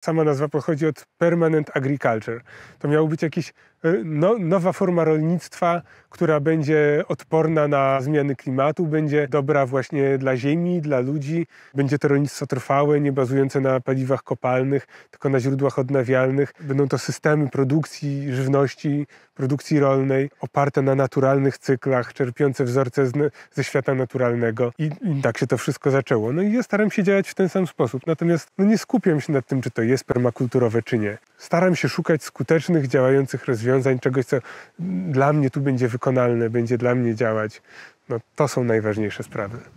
Sama nazwa pochodzi od permanent agriculture. To miał być jakiś Y, no, nowa forma rolnictwa, która będzie odporna na zmiany klimatu, będzie dobra właśnie dla ziemi, dla ludzi. Będzie to rolnictwo trwałe, nie bazujące na paliwach kopalnych, tylko na źródłach odnawialnych. Będą to systemy produkcji żywności, produkcji rolnej, oparte na naturalnych cyklach, czerpiące wzorce z, ze świata naturalnego. I, I, tak się to wszystko zaczęło. No i ja staram się działać w ten sam sposób. Natomiast no, nie skupiam się nad tym, czy to jest permakulturowe, czy nie staram się szukać skutecznych, działających rozwiązań, czegoś, co dla mnie tu będzie wykonalne, będzie dla mnie działać. No, to są najważniejsze sprawy.